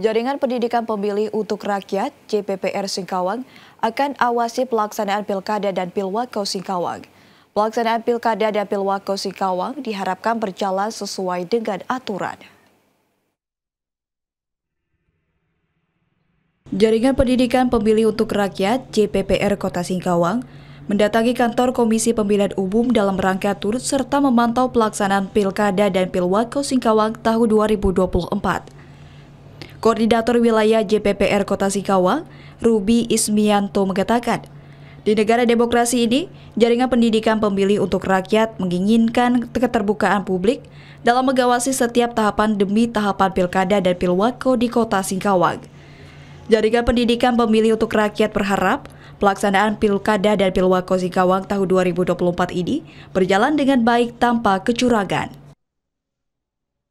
Jaringan Pendidikan Pemilih Untuk Rakyat (JPPR) Singkawang akan awasi pelaksanaan pilkada dan pilwakau Singkawang. Pelaksanaan pilkada dan pilwakau Singkawang diharapkan berjalan sesuai dengan aturan. Jaringan Pendidikan Pemilih Untuk Rakyat (JPPR) Kota Singkawang mendatangi kantor Komisi Pemilihan Umum dalam rangka turut serta memantau pelaksanaan pilkada dan pilwakau Singkawang tahun 2024. Koordinator Wilayah JPPR Kota Singkawang, Ruby Ismianto mengatakan, di negara demokrasi ini, jaringan pendidikan pemilih untuk rakyat menginginkan keterbukaan publik dalam mengawasi setiap tahapan demi tahapan pilkada dan pilwako di kota Singkawang. Jaringan pendidikan pemilih untuk rakyat berharap pelaksanaan pilkada dan pilwako Singkawang tahun 2024 ini berjalan dengan baik tanpa kecurangan.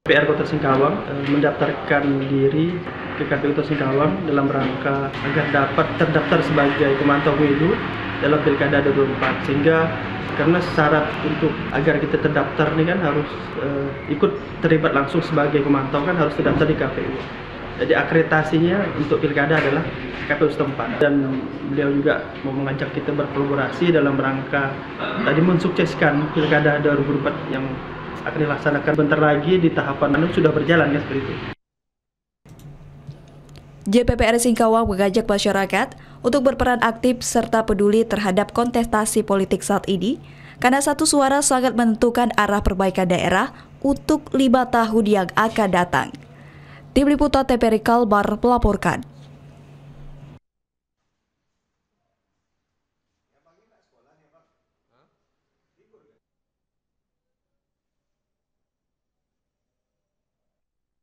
PR Kota Singkawang eh, mendaftarkan diri ke KPU Kota Singkawang dalam rangka agar dapat terdaftar sebagai pemantau pemilu dalam Pilkada 2024 sehingga karena syarat untuk agar kita terdaftar ini kan harus uh, ikut terlibat langsung sebagai pemantau kan harus terdaftar di KPU. Jadi akreditasinya untuk pilkada adalah KPU setempat dan beliau juga mau mengajak kita berkolaborasi dalam rangka tadi mensukseskan pilkada 2024 yang akan dilaksanakan bentar lagi di tahapan anu sudah berjalan ya seperti itu. JPPR Singkawang mengajak masyarakat untuk berperan aktif serta peduli terhadap kontestasi politik saat ini karena satu suara sangat menentukan arah perbaikan daerah untuk lima tahun yang akan datang. Tim Liputan TPR Kalbar melaporkan.